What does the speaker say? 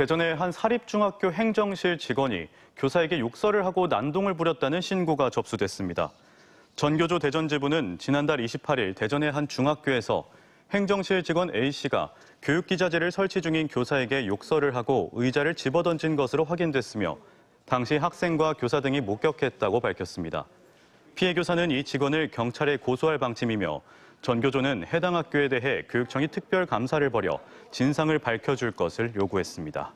대전의 한 사립중학교 행정실 직원이 교사에게 욕설을 하고 난동을 부렸다는 신고가 접수됐습니다. 전교조 대전지부는 지난달 28일 대전의 한 중학교에서 행정실 직원 A씨가 교육기자재를 설치 중인 교사에게 욕설을 하고 의자를 집어던진 것으로 확인됐으며 당시 학생과 교사 등이 목격했다고 밝혔습니다. 피해 교사는 이 직원을 경찰에 고소할 방침이며 전교조는 해당 학교에 대해 교육청이 특별 감사를 벌여 진상을 밝혀줄 것을 요구했습니다.